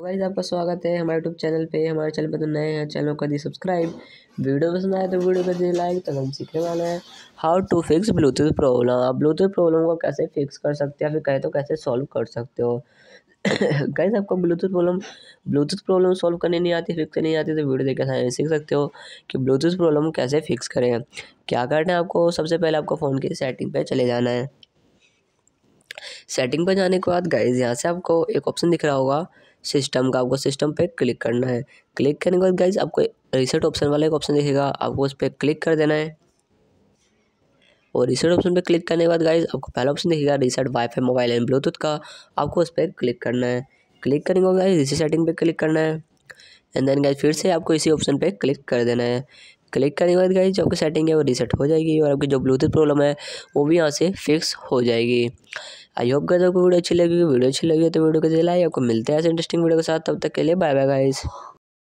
तो गाइस आपका स्वागत है हमारे यूट्यूब चैनल पे हमारे चैनल पर तो नए हैं चैनल कर दी सब्सक्राइब वीडियो पसंद आए तो वीडियो कर दी लाइक तो हम सीखने वाले हैं how to fix Bluetooth problem आप ब्लूटूथ प्रॉब्लम को कैसे फिक्स कर सकते हो या फिर कहे तो कैसे सॉल्व कर सकते हो कैसे आपको Bluetooth problem Bluetooth problem solve करने नहीं आती फिक्स करने नहीं आती तो वीडियो देखकर सारे सीख सकते हो कि ब्लूटूथ प्रॉब्लम कैसे फिक्स करें क्या करना है आपको सबसे पहले आपको फ़ोन की सेटिंग पर चले जाना है सेटिंग पर जाने के बाद गाइज यहाँ से आपको एक ऑप्शन दिख रहा होगा सिस्टम का आपको सिस्टम पे क्लिक करना है क्लिक करने के बाद गाइज आपको रिसेट ऑप्शन वाला एक ऑप्शन दिखेगा आपको उस पर क्लिक कर देना है और रिसेट ऑप्शन पे क्लिक करने के बाद गाइज आपको पहला ऑप्शन दिखेगा reset WiFi mobile and Bluetooth का आपको उस पर क्लिक करना है क्लिक करने के बाद गाइज रिसेट सेटिंग पे क्लिक करना है एंड देन गाइज फिर से आपको इसी ऑप्शन पे क्लिक कर देना है क्लिक करने के बाद गाइज जो आपकी सेटिंग है वो रिसेट हो जाएगी और आपकी जो ब्लूटूथ प्रॉब्लम है वो भी यहाँ से फिक्स हो जाएगी आई होप गाइस आपको वीडियो अच्छी लगी वीडियो अच्छी लगी तो वीडियो को लाइक आपको मिलते हैं ऐसे इंटरेस्टिंग वीडियो के साथ तब तक के लिए बाय बाय गाइस